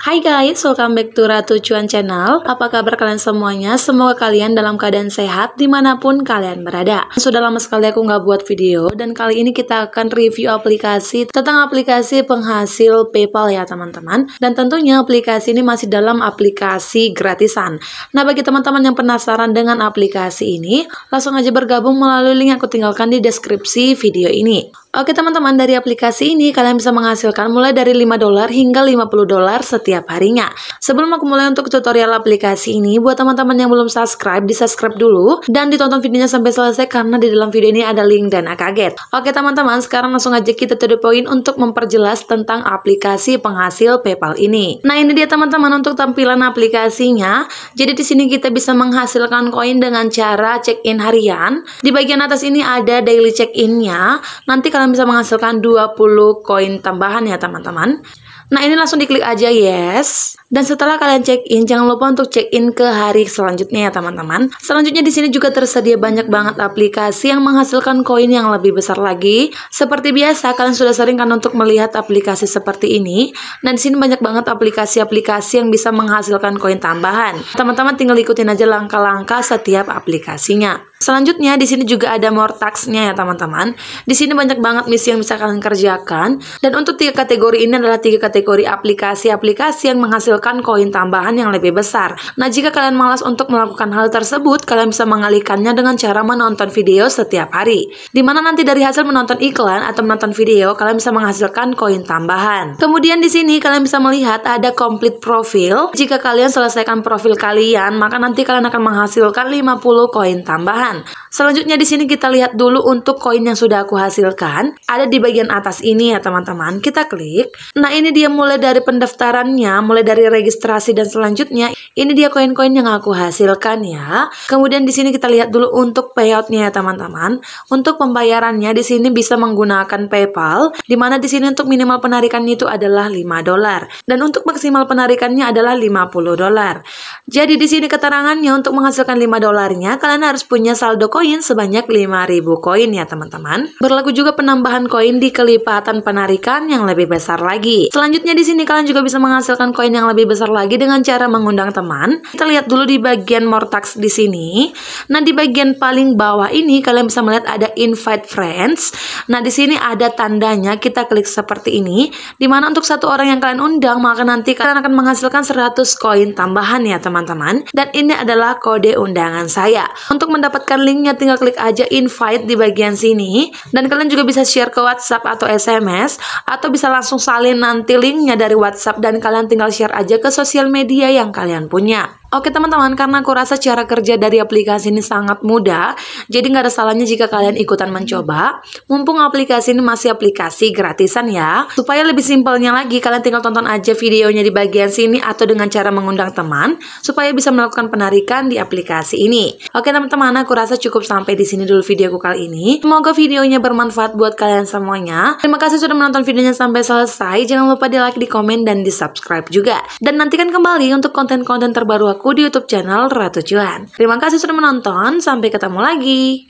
Hai guys, welcome back to Ratu Cuan Channel. Apa kabar kalian semuanya? Semoga kalian dalam keadaan sehat dimanapun kalian berada. Sudah lama sekali aku nggak buat video dan kali ini kita akan review aplikasi tentang aplikasi penghasil PayPal ya teman-teman. Dan tentunya aplikasi ini masih dalam aplikasi gratisan. Nah bagi teman-teman yang penasaran dengan aplikasi ini, langsung aja bergabung melalui link yang aku tinggalkan di deskripsi video ini. Oke teman-teman, dari aplikasi ini kalian bisa menghasilkan mulai dari 5 dolar hingga 50 dolar setiap harinya. Sebelum aku mulai untuk tutorial aplikasi ini, buat teman-teman yang belum subscribe, di subscribe dulu dan ditonton videonya sampai selesai karena di dalam video ini ada link dan kaget. Oke teman-teman, sekarang langsung aja kita to the point untuk memperjelas tentang aplikasi penghasil PayPal ini. Nah ini dia teman-teman untuk tampilan aplikasinya. Jadi di sini kita bisa menghasilkan koin dengan cara check-in harian. Di bagian atas ini ada daily check-innya. Nanti kalian kalian bisa menghasilkan 20 koin tambahan ya teman-teman. Nah ini langsung diklik aja yes. Dan setelah kalian check in, jangan lupa untuk check in ke hari selanjutnya ya teman-teman. Selanjutnya di sini juga tersedia banyak banget aplikasi yang menghasilkan koin yang lebih besar lagi. Seperti biasa, kalian sudah sering kan untuk melihat aplikasi seperti ini. Nah di sini banyak banget aplikasi-aplikasi yang bisa menghasilkan koin tambahan. Teman-teman tinggal ikutin aja langkah-langkah setiap aplikasinya. Selanjutnya di sini juga ada more tax-nya ya teman-teman. Di sini banyak banget misi yang bisa kalian kerjakan dan untuk tiga kategori ini adalah tiga kategori aplikasi-aplikasi yang menghasilkan koin tambahan yang lebih besar. Nah, jika kalian malas untuk melakukan hal tersebut, kalian bisa mengalihkannya dengan cara menonton video setiap hari. Dimana nanti dari hasil menonton iklan atau menonton video, kalian bisa menghasilkan koin tambahan. Kemudian di sini kalian bisa melihat ada complete profil. Jika kalian selesaikan profil kalian, maka nanti kalian akan menghasilkan 50 koin tambahan kalian. Selanjutnya di sini kita lihat dulu untuk koin yang sudah aku hasilkan. Ada di bagian atas ini ya teman-teman. Kita klik. Nah ini dia mulai dari pendaftarannya, mulai dari registrasi dan selanjutnya. Ini dia koin-koin yang aku hasilkan ya. Kemudian di sini kita lihat dulu untuk payoutnya ya teman-teman. Untuk pembayarannya di sini bisa menggunakan PayPal. Dimana di sini untuk minimal penarikannya itu adalah 5 dolar. Dan untuk maksimal penarikannya adalah 50 dolar. Jadi di sini keterangannya untuk menghasilkan 5 dolarnya kalian harus punya saldo koin sebanyak 5000 koin ya teman-teman. Berlaku juga penambahan koin di kelipatan penarikan yang lebih besar lagi. Selanjutnya di sini kalian juga bisa menghasilkan koin yang lebih besar lagi dengan cara mengundang teman. Kita lihat dulu di bagian Mortax di sini. Nah, di bagian paling bawah ini kalian bisa melihat ada invite friends. Nah, di sini ada tandanya kita klik seperti ini dimana untuk satu orang yang kalian undang maka nanti kalian akan menghasilkan 100 koin tambahan ya teman teman-teman dan ini adalah kode undangan saya. Untuk mendapatkan linknya tinggal klik aja invite di bagian sini dan kalian juga bisa share ke WhatsApp atau SMS atau bisa langsung salin nanti linknya dari WhatsApp dan kalian tinggal share aja ke sosial media yang kalian punya. Oke teman-teman, karena aku rasa cara kerja dari aplikasi ini sangat mudah, jadi nggak ada salahnya jika kalian ikutan mencoba. Mumpung aplikasi ini masih aplikasi gratisan ya, supaya lebih simpelnya lagi, kalian tinggal tonton aja videonya di bagian sini atau dengan cara mengundang teman, supaya bisa melakukan penarikan di aplikasi ini. Oke teman-teman, aku rasa cukup sampai di sini dulu videoku kali ini. Semoga videonya bermanfaat buat kalian semuanya. Terima kasih sudah menonton videonya sampai selesai. Jangan lupa di like, di komen, dan di subscribe juga. Dan nantikan kembali untuk konten-konten terbaru aku videoku di YouTube channel Ratu Cuan. Terima kasih sudah menonton, sampai ketemu lagi.